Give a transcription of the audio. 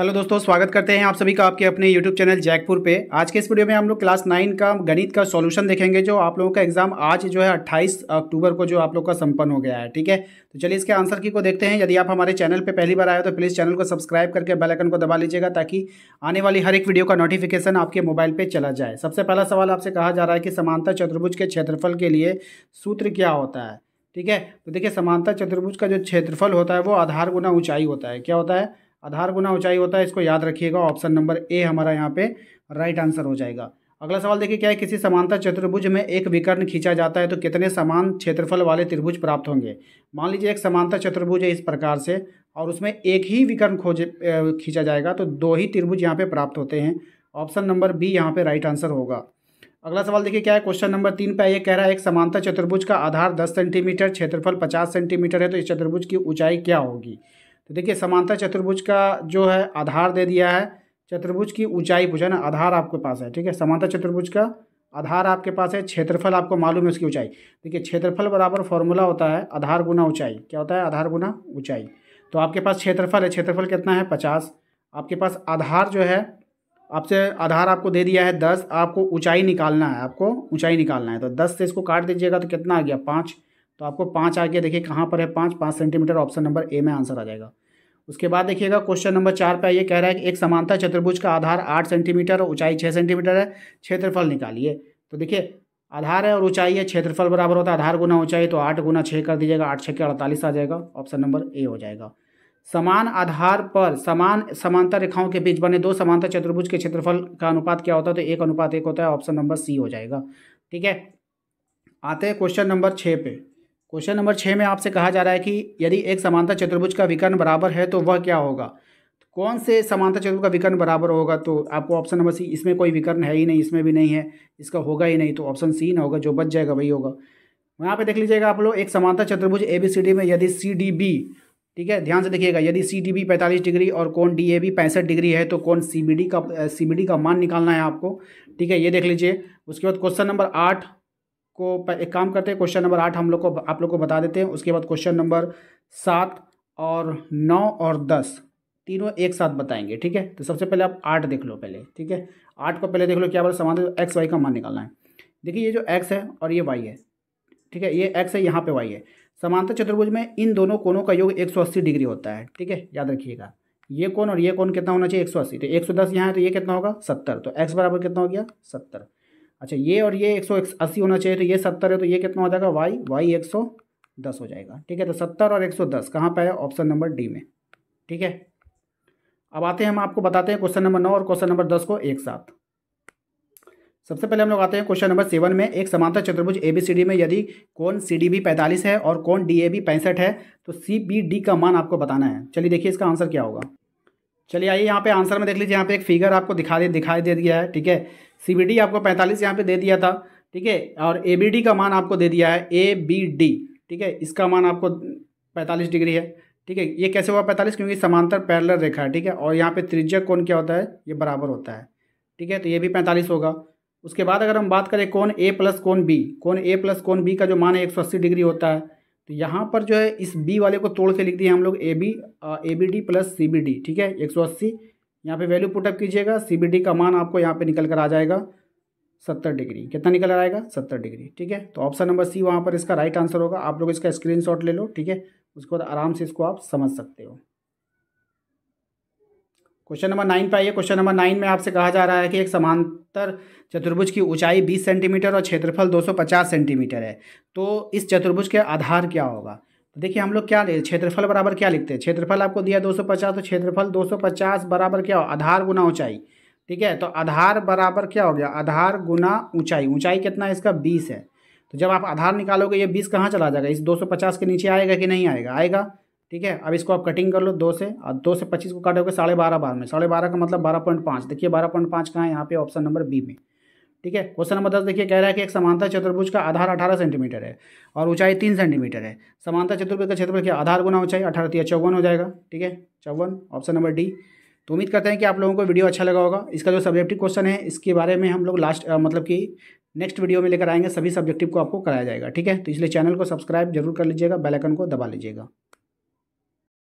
hello दोस्तों स्वागत करते हैं आप सभी का आपके अपने यूट्यूब चैनल जैकपुर पे आज के इस वीडियो में हम लोग क्लास नाइन का गणित का सॉल्यूशन देखेंगे जो आप लोगों का एग्जाम आज जो है 28 अक्टूबर को जो आप लोग का संपन्न हो गया है ठीक है तो चलिए इसके आंसर की को देखते हैं यदि आप हमारे चैनल पर पहली बार आए तो प्लीज़ चैनल को सब्सक्राइब करके बेलाइकन को दबा लीजिएगा ताकि आने वाली हर एक वीडियो का नोटिफिकेशन आपके मोबाइल पर चला जाए सबसे पहला सवाल आपसे कहा जा रहा है कि समानता चतुर्भुज के क्षेत्रफल के लिए सूत्र क्या होता है ठीक है तो देखिए समानता चतुर्भुज का जो क्षेत्रफल होता है वो आधार गुना ऊंचाई होता है क्या होता है आधार गुना ऊंचाई होता है इसको याद रखिएगा ऑप्शन नंबर ए हमारा यहाँ पे राइट आंसर हो जाएगा अगला सवाल देखिए क्या है किसी समांतर चतुर्भुज में एक विकर्ण खींचा जाता है तो कितने समान क्षेत्रफल वाले त्रिभुज प्राप्त होंगे मान लीजिए एक समांतर चतुर्भुज है इस प्रकार से और उसमें एक ही विकर्ण खोज खींचा जाएगा तो दो ही त्रिभुज यहाँ पे प्राप्त होते हैं ऑप्शन नंबर बी यहाँ पे राइट आंसर होगा अगला सवाल देखिए क्या है क्वेश्चन नंबर तीन पे ये कह रहा है एक समांतर चतुर्भुज का आधार दस सेंटीमीटर क्षेत्रफल पचास सेंटीमीटर है तो इस चतुर्भुज की ऊंचाई क्या होगी तो देखिए समांतर चतुर्भुज का जो है आधार दे दिया है चतुर्भुज की ऊंचाई पूछा ना आधार आपके पास है ठीक है समांतर चतुर्भुज का आधार आपके पास है क्षेत्रफल आपको मालूम है उसकी ऊंचाई देखिए क्षेत्रफल बराबर फॉर्मूला होता है आधार गुना ऊंचाई क्या होता है आधार गुना ऊंचाई तो आपके पास क्षेत्रफल है क्षेत्रफल कितना है पचास आपके पास आधार जो है आपसे आधार आपको दे दिया है दस आपको ऊंचाई निकालना है आपको ऊंचाई निकालना है तो दस से इसको काट दीजिएगा तो कितना आ गया पाँच तो आपको पाँच आके देखिए कहाँ पर है पाँच पाँच सेंटीमीटर ऑप्शन नंबर ए में आंसर आ जाएगा उसके बाद देखिएगा क्वेश्चन नंबर चार पर ये कह रहा है कि एक समानता चतुर्भुज का आधार आठ सेंटीमीटर और ऊंचाई छः सेंटीमीटर है क्षेत्रफल निकालिए तो देखिए आधार है और ऊंचाई है क्षेत्रफल बराबर होता है आधार गुना ऊंचाई तो आठ गुना छः कर दीजिएगा आठ छः के अड़तालीस आ जाएगा ऑप्शन नंबर ए हो जाएगा समान आधार पर समान समांतर रेखाओं के बीच बने दो समांतर चतुर्भुज के क्षेत्रफल का अनुपात क्या होता है तो एक अनुपात एक होता है ऑप्शन नंबर सी हो जाएगा ठीक है आते हैं क्वेश्चन नंबर छः पे क्वेश्चन नंबर छः में आपसे कहा जा रहा है कि यदि एक समानता चतुर्भुज का विकर्ण बराबर है तो वह क्या होगा तो कौन से समानता चतुर्भुज का विकर्ण बराबर होगा तो आपको ऑप्शन नंबर सी इसमें कोई विकर्ण है ही नहीं इसमें भी नहीं है इसका होगा ही नहीं तो ऑप्शन सी ना होगा जो बच जाएगा वही होगा यहाँ पर देख लीजिएगा आप लोग एक समानता चतुर्भुज ए बी सी डी में यदि सी डी बी ठीक है ध्यान से देखिएगा यदि सी डी बी पैंतालीस डिग्री और कौन डी ए बी पैंसठ डिग्री है तो कौन सी बी डी का सी बी डी का मान निकालना है आपको ठीक है ये देख लीजिए उसके बाद क्वेश्चन नंबर आठ को एक काम करते हैं क्वेश्चन नंबर आठ हम लोग को आप लोग को बता देते हैं उसके बाद क्वेश्चन नंबर सात और नौ और दस तीनों एक साथ बताएंगे ठीक है तो सबसे पहले आप आठ देख लो पहले ठीक है आठ को पहले देख लो क्या बोले समान एक्स वाई का मान निकालना है देखिए ये जो एक्स है और ये वाई है ठीक है ये एक्स है यहाँ पे वाई है समांतर चतुर्भुज में इन दोनों कोनों का योग 180 डिग्री होता है ठीक है याद रखिएगा ये कोण और ये कोण कितना होना चाहिए 180 तो 110 यहाँ है तो ये कितना होगा 70 तो x बराबर कितना हो गया अच्छा ये और ये एक सौ अस्सी होना चाहिए तो ये सत्तर है तो ये कितना हो जाएगा वाई वाई एक सौ दस हो जाएगा ठीक है तो सत्तर और एक सौ दस कहाँ पर है ऑप्शन नंबर डी में ठीक है अब आते हैं हम आपको बताते हैं क्वेश्चन नंबर नौ और क्वेश्चन नंबर दस को एक साथ सबसे पहले हम लोग आते हैं क्वेश्चन नंबर सेवन में एक समांतर चतुर्भुज ए बी सी डी में यदि कौन सी डी बी पैंतालीस है और कौन डी ए बी पैंसठ है तो सी बी डी का मान आपको बताना है चलिए देखिए इसका आंसर क्या होगा चलिए आइए यहाँ पे आंसर में देख लीजिए यहाँ पे एक फिगर आपको दिखा दे दिखाई दे दिया है ठीक है सी आपको पैंतालीस यहाँ पे दे दिया था ठीक है और ए का मान आपको दे दिया है ए बी डी ठीक है इसका मान आपको पैंतालीस डिग्री है ठीक है ये कैसे हुआ पैंतालीस क्योंकि समांतर पैरलर रेखा है ठीक है और यहाँ पे त्रिज्या कौन क्या होता है ये बराबर होता है ठीक है तो ये भी पैंतालीस होगा उसके बाद अगर हम बात करें कौन ए प्लस कौन बी कौन ए प्लस कौन बी का जो मान है एक डिग्री होता है तो यहाँ पर जो है इस बी वाले को तोड़ के लिख दिए हम लोग A B A B D plus C B D ठीक है एक सौ अस्सी यहाँ पर वैल्यू पुटअप कीजिएगा सी बी डी का मान आपको यहाँ पर निकल कर आ जाएगा सत्तर डिग्री कितना निकल आएगा सत्तर डिग्री ठीक है तो ऑप्शन नंबर सी वहाँ पर इसका राइट आंसर होगा आप लोग इसका शॉट ले लो ठीक है उसके बाद आराम से इसको आप समझ सकते हो क्वेश्चन नंबर नाइन पे आइए क्वेश्चन नंबर नाइन में आपसे कहा जा रहा है कि एक समांतर चतुर्भुज की ऊंचाई 20 सेंटीमीटर और क्षेत्रफल 250 सेंटीमीटर है तो इस चतुर्भुज के आधार क्या होगा तो देखिए हम लोग क्या क्षेत्रफल बराबर क्या लिखते हैं क्षेत्रफल आपको दिया 250 तो क्षेत्रफल 250 बराबर क्या हो आधार गुना ऊंचाई ठीक है तो आधार बराबर क्या हो गया आधार गुना ऊंचाई ऊंचाई कितना है इसका बीस है तो जब आप आधार निकालोगे ये बीस कहाँ चला जाएगा इस दो के नीचे आएगा कि नहीं आएगा आएगा ठीक है अब इसको आप कटिंग कर लो दो से और दो से पच्चीस को काटोगे साढ़े बारह बार में साढ़े बारह का मतलब बारह पॉइंट पाँच देखिए बारह पॉइंट पाँच कहाँ है यहाँ पे ऑप्शन नंबर बी में ठीक है क्वेश्चन नंबर दस देखिए कह रहा है कि एक समानता चतुर्भुज का आधार अठारह सेंटीमीटर है और ऊंचाई तीन सेंटीमीटर है समानता चतुर्भुज का क्षेत्रफल क्या आधार गुना ऊंचाई अठारह तीन चौवन हो जाएगा ठीक है चौवन ऑप्शन नंबर डी तो उम्मीद करते हैं कि आप लोगों को वीडियो अच्छा लगा होगा इसका जो सब्जेक्टिव क्वेश्चन है इसके बारे में हम लोग लास्ट मतलब कि नेक्स्ट वीडियो में लेकर आएंगे सभी सब्जेक्टिव को आपको कराया जाएगा ठीक है तो इसलिए चैनल को सब्सक्राइब जरूर कर लीजिएगा बेलाइकन को दबा लीजिएगा